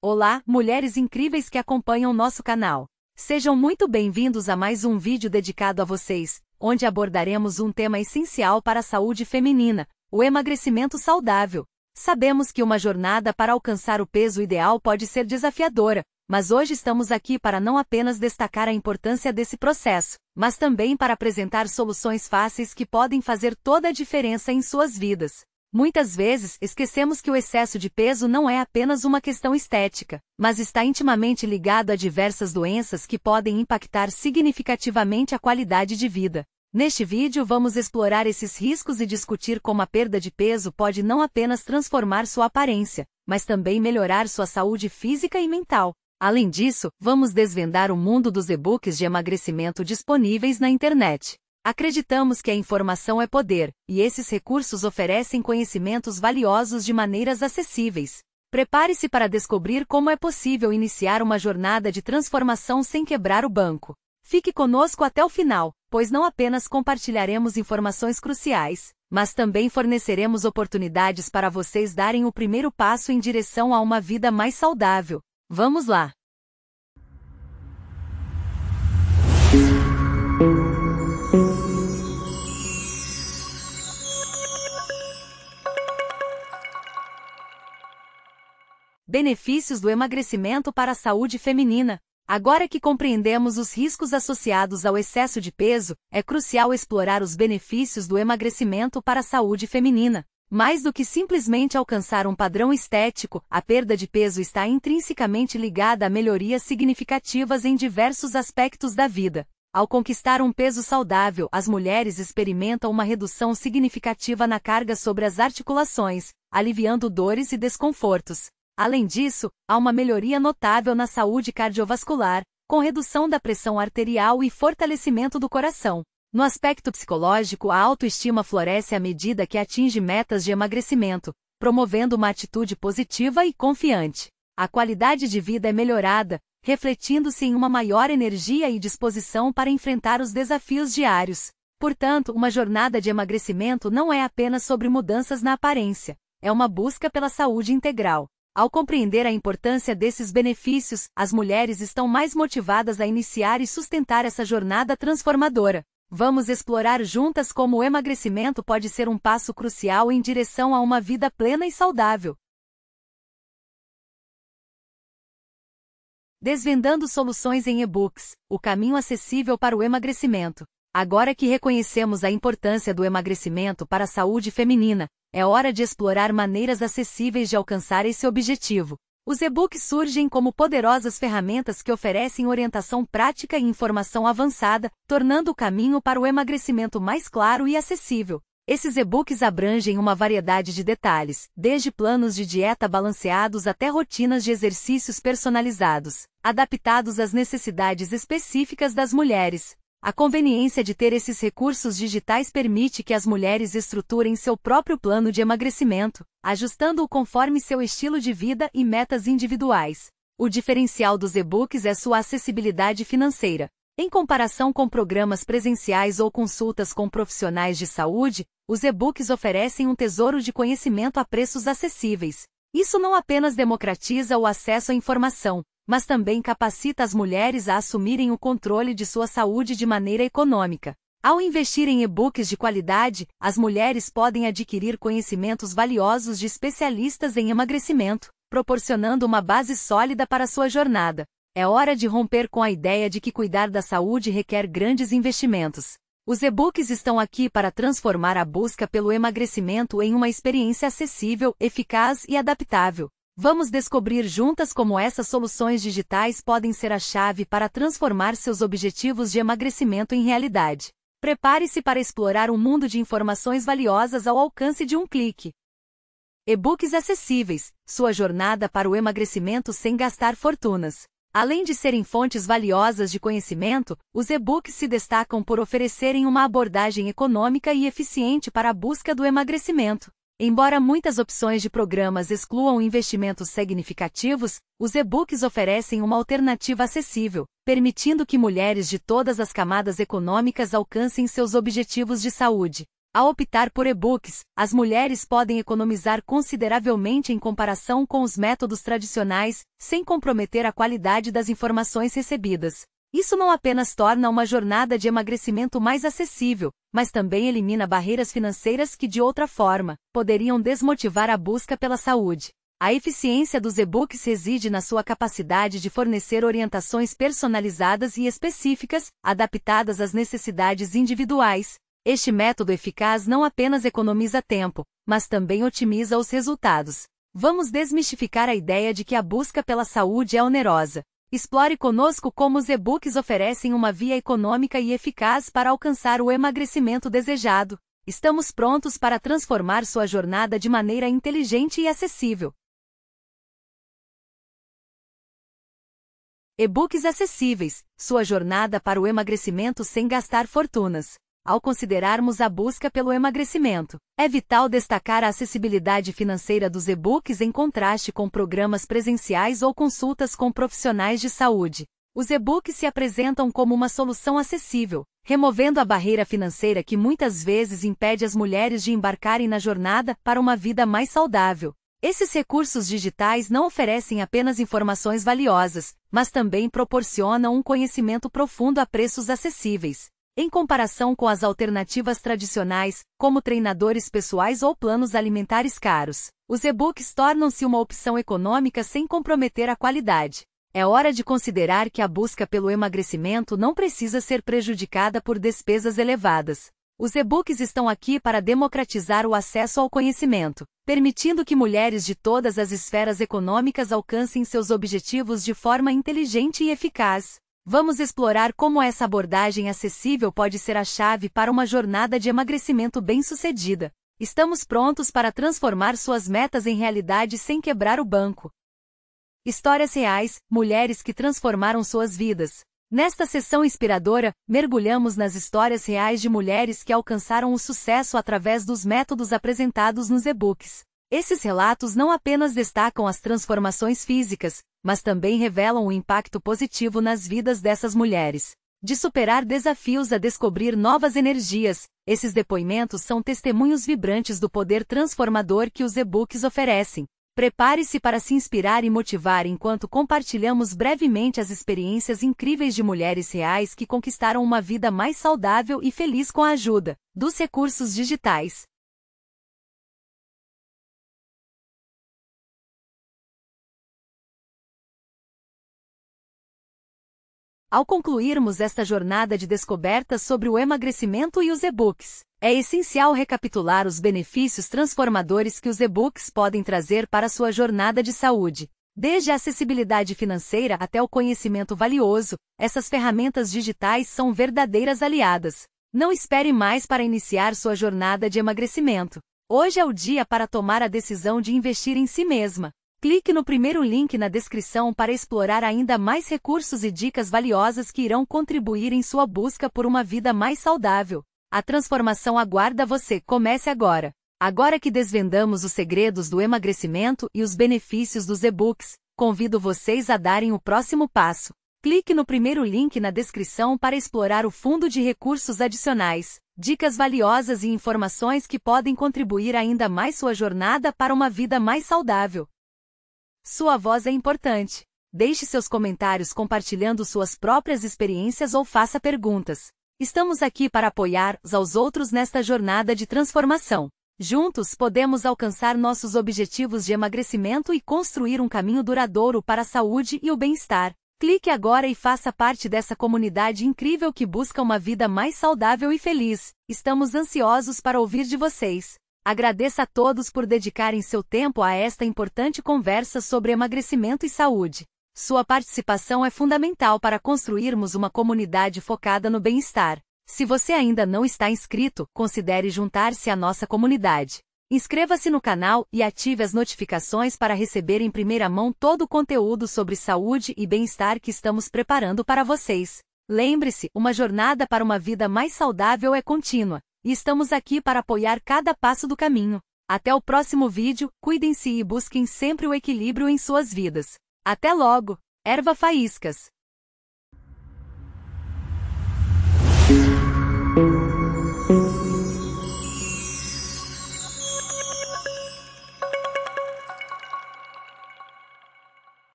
Olá, mulheres incríveis que acompanham nosso canal. Sejam muito bem-vindos a mais um vídeo dedicado a vocês, onde abordaremos um tema essencial para a saúde feminina, o emagrecimento saudável. Sabemos que uma jornada para alcançar o peso ideal pode ser desafiadora, mas hoje estamos aqui para não apenas destacar a importância desse processo, mas também para apresentar soluções fáceis que podem fazer toda a diferença em suas vidas. Muitas vezes esquecemos que o excesso de peso não é apenas uma questão estética, mas está intimamente ligado a diversas doenças que podem impactar significativamente a qualidade de vida. Neste vídeo vamos explorar esses riscos e discutir como a perda de peso pode não apenas transformar sua aparência, mas também melhorar sua saúde física e mental. Além disso, vamos desvendar o mundo dos e-books de emagrecimento disponíveis na internet. Acreditamos que a informação é poder, e esses recursos oferecem conhecimentos valiosos de maneiras acessíveis. Prepare-se para descobrir como é possível iniciar uma jornada de transformação sem quebrar o banco. Fique conosco até o final, pois não apenas compartilharemos informações cruciais, mas também forneceremos oportunidades para vocês darem o primeiro passo em direção a uma vida mais saudável. Vamos lá! Benefícios do emagrecimento para a saúde feminina. Agora que compreendemos os riscos associados ao excesso de peso, é crucial explorar os benefícios do emagrecimento para a saúde feminina. Mais do que simplesmente alcançar um padrão estético, a perda de peso está intrinsecamente ligada a melhorias significativas em diversos aspectos da vida. Ao conquistar um peso saudável, as mulheres experimentam uma redução significativa na carga sobre as articulações, aliviando dores e desconfortos. Além disso, há uma melhoria notável na saúde cardiovascular, com redução da pressão arterial e fortalecimento do coração. No aspecto psicológico, a autoestima floresce à medida que atinge metas de emagrecimento, promovendo uma atitude positiva e confiante. A qualidade de vida é melhorada, refletindo-se em uma maior energia e disposição para enfrentar os desafios diários. Portanto, uma jornada de emagrecimento não é apenas sobre mudanças na aparência, é uma busca pela saúde integral. Ao compreender a importância desses benefícios, as mulheres estão mais motivadas a iniciar e sustentar essa jornada transformadora. Vamos explorar juntas como o emagrecimento pode ser um passo crucial em direção a uma vida plena e saudável. Desvendando soluções em e-books, o caminho acessível para o emagrecimento. Agora que reconhecemos a importância do emagrecimento para a saúde feminina, é hora de explorar maneiras acessíveis de alcançar esse objetivo. Os e-books surgem como poderosas ferramentas que oferecem orientação prática e informação avançada, tornando o caminho para o emagrecimento mais claro e acessível. Esses e-books abrangem uma variedade de detalhes, desde planos de dieta balanceados até rotinas de exercícios personalizados, adaptados às necessidades específicas das mulheres. A conveniência de ter esses recursos digitais permite que as mulheres estruturem seu próprio plano de emagrecimento, ajustando-o conforme seu estilo de vida e metas individuais. O diferencial dos e-books é sua acessibilidade financeira. Em comparação com programas presenciais ou consultas com profissionais de saúde, os e-books oferecem um tesouro de conhecimento a preços acessíveis. Isso não apenas democratiza o acesso à informação, mas também capacita as mulheres a assumirem o controle de sua saúde de maneira econômica. Ao investir em e-books de qualidade, as mulheres podem adquirir conhecimentos valiosos de especialistas em emagrecimento, proporcionando uma base sólida para sua jornada. É hora de romper com a ideia de que cuidar da saúde requer grandes investimentos. Os e-books estão aqui para transformar a busca pelo emagrecimento em uma experiência acessível, eficaz e adaptável. Vamos descobrir juntas como essas soluções digitais podem ser a chave para transformar seus objetivos de emagrecimento em realidade. Prepare-se para explorar um mundo de informações valiosas ao alcance de um clique. E-books acessíveis, sua jornada para o emagrecimento sem gastar fortunas. Além de serem fontes valiosas de conhecimento, os e-books se destacam por oferecerem uma abordagem econômica e eficiente para a busca do emagrecimento. Embora muitas opções de programas excluam investimentos significativos, os e-books oferecem uma alternativa acessível, permitindo que mulheres de todas as camadas econômicas alcancem seus objetivos de saúde. Ao optar por e-books, as mulheres podem economizar consideravelmente em comparação com os métodos tradicionais, sem comprometer a qualidade das informações recebidas. Isso não apenas torna uma jornada de emagrecimento mais acessível, mas também elimina barreiras financeiras que, de outra forma, poderiam desmotivar a busca pela saúde. A eficiência dos e-books reside na sua capacidade de fornecer orientações personalizadas e específicas, adaptadas às necessidades individuais. Este método eficaz não apenas economiza tempo, mas também otimiza os resultados. Vamos desmistificar a ideia de que a busca pela saúde é onerosa. Explore conosco como os e-books oferecem uma via econômica e eficaz para alcançar o emagrecimento desejado. Estamos prontos para transformar sua jornada de maneira inteligente e acessível. E-books acessíveis sua jornada para o emagrecimento sem gastar fortunas. Ao considerarmos a busca pelo emagrecimento, é vital destacar a acessibilidade financeira dos e-books em contraste com programas presenciais ou consultas com profissionais de saúde. Os e-books se apresentam como uma solução acessível, removendo a barreira financeira que muitas vezes impede as mulheres de embarcarem na jornada para uma vida mais saudável. Esses recursos digitais não oferecem apenas informações valiosas, mas também proporcionam um conhecimento profundo a preços acessíveis. Em comparação com as alternativas tradicionais, como treinadores pessoais ou planos alimentares caros, os e-books tornam-se uma opção econômica sem comprometer a qualidade. É hora de considerar que a busca pelo emagrecimento não precisa ser prejudicada por despesas elevadas. Os e-books estão aqui para democratizar o acesso ao conhecimento, permitindo que mulheres de todas as esferas econômicas alcancem seus objetivos de forma inteligente e eficaz. Vamos explorar como essa abordagem acessível pode ser a chave para uma jornada de emagrecimento bem-sucedida. Estamos prontos para transformar suas metas em realidade sem quebrar o banco. Histórias reais, mulheres que transformaram suas vidas. Nesta sessão inspiradora, mergulhamos nas histórias reais de mulheres que alcançaram o sucesso através dos métodos apresentados nos e-books. Esses relatos não apenas destacam as transformações físicas, mas também revelam o impacto positivo nas vidas dessas mulheres. De superar desafios a descobrir novas energias, esses depoimentos são testemunhos vibrantes do poder transformador que os e-books oferecem. Prepare-se para se inspirar e motivar enquanto compartilhamos brevemente as experiências incríveis de mulheres reais que conquistaram uma vida mais saudável e feliz com a ajuda dos recursos digitais. Ao concluirmos esta jornada de descobertas sobre o emagrecimento e os e-books, é essencial recapitular os benefícios transformadores que os e-books podem trazer para sua jornada de saúde. Desde a acessibilidade financeira até o conhecimento valioso, essas ferramentas digitais são verdadeiras aliadas. Não espere mais para iniciar sua jornada de emagrecimento. Hoje é o dia para tomar a decisão de investir em si mesma. Clique no primeiro link na descrição para explorar ainda mais recursos e dicas valiosas que irão contribuir em sua busca por uma vida mais saudável. A transformação aguarda você, comece agora. Agora que desvendamos os segredos do emagrecimento e os benefícios dos e-books, convido vocês a darem o próximo passo. Clique no primeiro link na descrição para explorar o fundo de recursos adicionais, dicas valiosas e informações que podem contribuir ainda mais sua jornada para uma vida mais saudável. Sua voz é importante. Deixe seus comentários compartilhando suas próprias experiências ou faça perguntas. Estamos aqui para apoiar os aos outros nesta jornada de transformação. Juntos podemos alcançar nossos objetivos de emagrecimento e construir um caminho duradouro para a saúde e o bem-estar. Clique agora e faça parte dessa comunidade incrível que busca uma vida mais saudável e feliz. Estamos ansiosos para ouvir de vocês. Agradeço a todos por dedicarem seu tempo a esta importante conversa sobre emagrecimento e saúde. Sua participação é fundamental para construirmos uma comunidade focada no bem-estar. Se você ainda não está inscrito, considere juntar-se à nossa comunidade. Inscreva-se no canal e ative as notificações para receber em primeira mão todo o conteúdo sobre saúde e bem-estar que estamos preparando para vocês. Lembre-se, uma jornada para uma vida mais saudável é contínua e estamos aqui para apoiar cada passo do caminho. Até o próximo vídeo, cuidem-se e busquem sempre o equilíbrio em suas vidas. Até logo! Erva Faíscas.